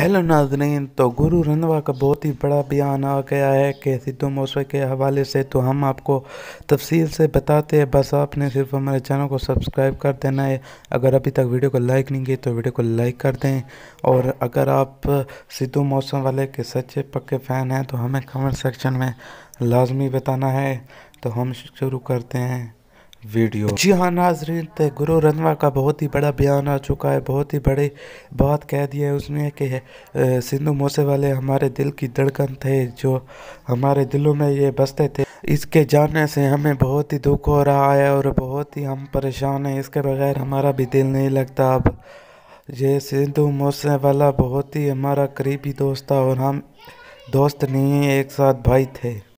hello नाजरीन तो गुरु रंधवा का बहुत ही बड़ा बयान आ गया है कि सिद्धू मूसा के हवाले से तो हम आपको तफसील से बताते हैं बस आपने सिर्फ हमारे चैनल को सब्सक्राइब कर देना है अगर अभी तक वीडियो को लाइक नहीं की तो वीडियो को लाइक कर दें और अगर आप सिद्धू मौसम वाले के सच्चे पक्के फ़ैन हैं तो हमें कमेंट सेक्शन में लाजमी बताना है तो हम शुरू करते हैं वीडियो जी हाँ नाजरीन तो गुरु रनवा का बहुत ही बड़ा बयान आ चुका है बहुत ही बड़े बात कह दिया है उसने कि सिंधु मोसे वाले हमारे दिल की धड़कन थे जो हमारे दिलों में ये बसते थे इसके जाने से हमें बहुत ही दुख हो रहा है और बहुत ही हम परेशान हैं इसके बगैर हमारा भी दिल नहीं लगता अब ये सिंधु मोसे वाला बहुत ही हमारा करीबी दोस्त था और हम दोस्त नहीं एक साथ भाई थे